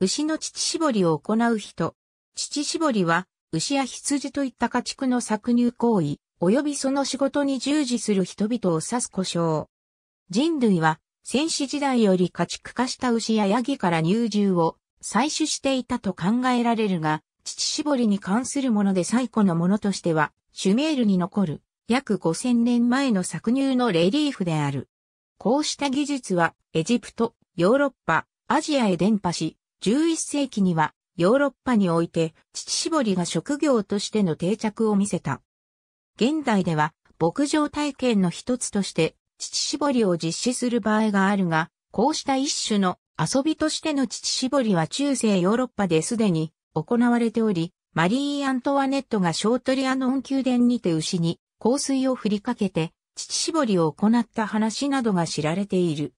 牛の乳搾りを行う人。乳搾りは、牛や羊といった家畜の搾乳行為、及びその仕事に従事する人々を指す故障。人類は、戦死時代より家畜化した牛やヤギから乳獣を採取していたと考えられるが、乳搾りに関するもので最古のものとしては、シュメールに残る約5000年前の搾乳のレリーフである。こうした技術は、エジプト、ヨーロッパ、アジアへ伝播し、11世紀にはヨーロッパにおいて乳搾りが職業としての定着を見せた。現代では牧場体験の一つとして乳搾りを実施する場合があるが、こうした一種の遊びとしての乳搾りは中世ヨーロッパですでに行われており、マリー・アントワネットがショートリアノン宮殿にて牛に香水を振りかけて乳搾りを行った話などが知られている。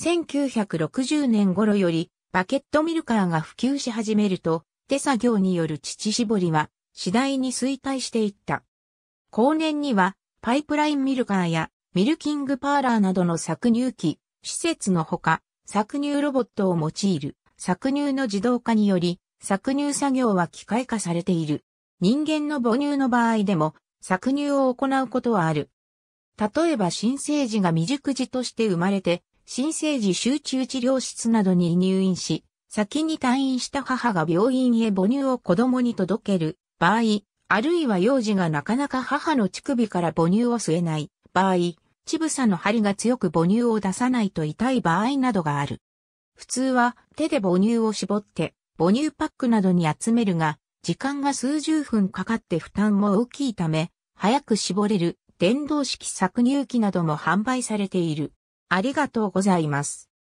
1960年頃よりバケットミルカーが普及し始めると、手作業による乳搾りは次第に衰退していった。後年には、パイプラインミルカーやミルキングパーラーなどの搾乳機、施設のほか、搾乳ロボットを用いる搾乳の自動化により、搾乳作業は機械化されている。人間の母乳の場合でも、搾乳を行うことはある。例えば新生児が未熟児として生まれて、新生児集中治療室などに入院し、先に退院した母が病院へ母乳を子供に届ける場合、あるいは幼児がなかなか母の乳首から母乳を吸えない場合、乳房の針が強く母乳を出さないと痛い場合などがある。普通は手で母乳を絞って母乳パックなどに集めるが、時間が数十分かかって負担も大きいため、早く絞れる電動式搾乳機なども販売されている。ありがとうございます。